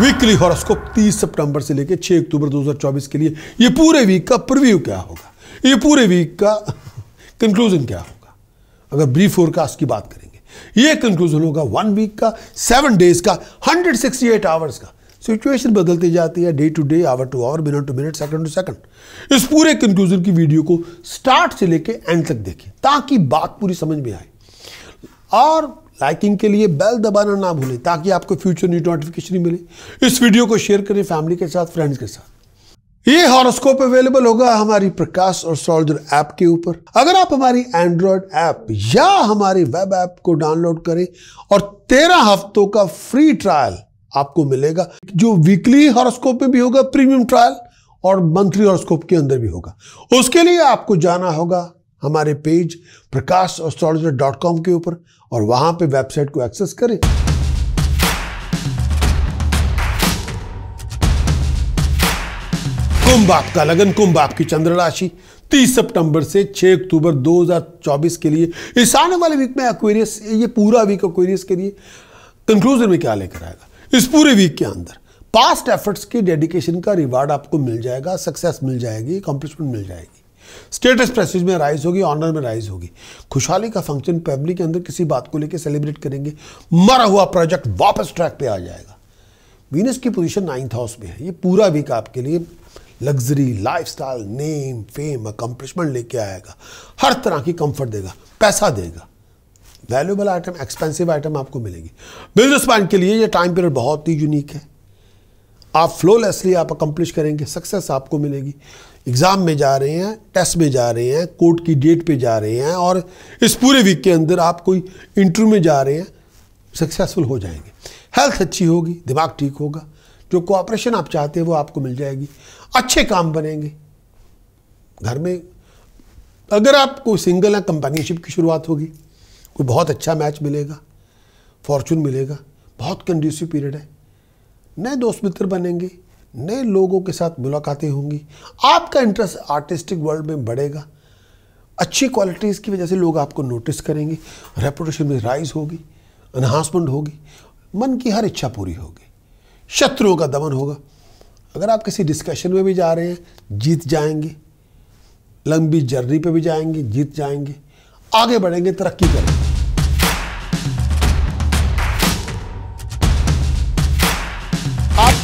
weekly horoscope 30 सितंबर से लेकर 6 अक्टूबर 2024 के लिए ये पूरे वीक का प्रीव्यू क्या होगा ये पूरे वीक का कंक्लूजन क्या होगा अगर ब्रीफ फोरकास्ट की बात करेंगे ये कंक्लूजन होगा वन वीक का सेवन डेज का 168 आवर्स का सिचुएशन बदलती जाती है day to day hour to hour minute to minute second to second इस पूरे कंक्लूजन की वीडियो को स्टार्ट से लेके एंड तक देखें ताकि बात पूरी समझ में आए और लाइकिंग के लिए बेल दबाना ना भूलें ताकि आपको फ्यूचर न्यूज नोटिफिकेशन मिले इस वीडियो को शेयर करें फैमिली के साथ फ्रेंड्स के साथ ये हॉरोस्कोप अवेलेबल होगा हमारी प्रकाश और सोल्जर ऐप के ऊपर अगर आप हमारी एंड्रॉयड ऐप या हमारी वेब ऐप को डाउनलोड करें और तेरह हफ्तों का फ्री ट्रायल आपको मिलेगा जो वीकली हॉरोस्कोप में भी होगा प्रीमियम ट्रायल और मंथली हॉरोस्कोप के अंदर भी होगा उसके लिए आपको जाना होगा हमारे page Prakash astrologer dot com के ऊपर और वहां पे वेबसाइट को एक्सेस करें कुंभ आपका लगन कुंभ आपकी चंद्र राशि 30 सितंबर से 6 अक्टूबर 2024 के लिए इस आने वाले वीक में एक्वेरियस ये पूरा वीक एक्वेरियस के लिए कंक्लूजन में क्या लेकर आएगा इस पूरे वीक के अंदर पास्ट एफर्ट्स की डेडिकेशन का रिवार्ड आपको मिल जाएगा सक्सेस मिल जाएगी अकम्पलिशमेंट मिल जाएगी स्टेटस प्रेसिज में राइज होगी ऑनर में राइज होगी खुशहाली का फंक्शन फैमिली के अंदर किसी बात को लेकर सेलिब्रेट करेंगे मरा हुआ प्रोजेक्ट वापस ट्रैक पर आ जाएगा वीनस की पोजीशन नाइन्थ हाउस में है ये पूरा वीक आपके लिए luxury lifestyle name fame accomplishment लेके आएगा हर तरह की कंफर्ट देगा पैसा देगा वैल्यूबल आइटम एक्सपेंसिव आइटम आपको मिलेंगे बिजनेसमैन के लिए ये टाइम पीरियड बहुत ही यूनिक है आप फ्लोलेसली आप अकम्पलिश करेंगे सक्सेस आपको मिलेगी एग्ज़ाम में जा रहे हैं टेस्ट में जा रहे हैं कोर्ट की डेट पे जा रहे हैं और इस पूरे वीक के अंदर आप कोई इंटरव्यू में जा रहे हैं सक्सेसफुल हो जाएंगे हेल्थ अच्छी होगी दिमाग ठीक होगा जो कोऑपरेशन आप चाहते हैं वो आपको मिल जाएगी अच्छे काम बनेंगे घर में अगर आप कोई सिंगल है कंपेनियनशिप की शुरुआत होगी कोई बहुत अच्छा मैच मिलेगा फॉर्चून मिलेगा बहुत कंड्यूसिव पीरियड है नए दोस्त मित्र बनेंगे नए लोगों के साथ मुलाकातें होंगी आपका इंटरेस्ट आर्टिस्टिक वर्ल्ड में बढ़ेगा अच्छी क्वालिटीज़ की वजह से लोग आपको नोटिस करेंगे रेपुटेशन में राइज होगी इन्हांसमेंट होगी मन की हर इच्छा पूरी होगी शत्रुओं का दमन होगा अगर आप किसी डिस्कशन में भी जा रहे हैं जीत जाएंगे लंबी जर्नी पे भी जाएंगे जीत जाएंगे आगे बढ़ेंगे तरक्की करेंगे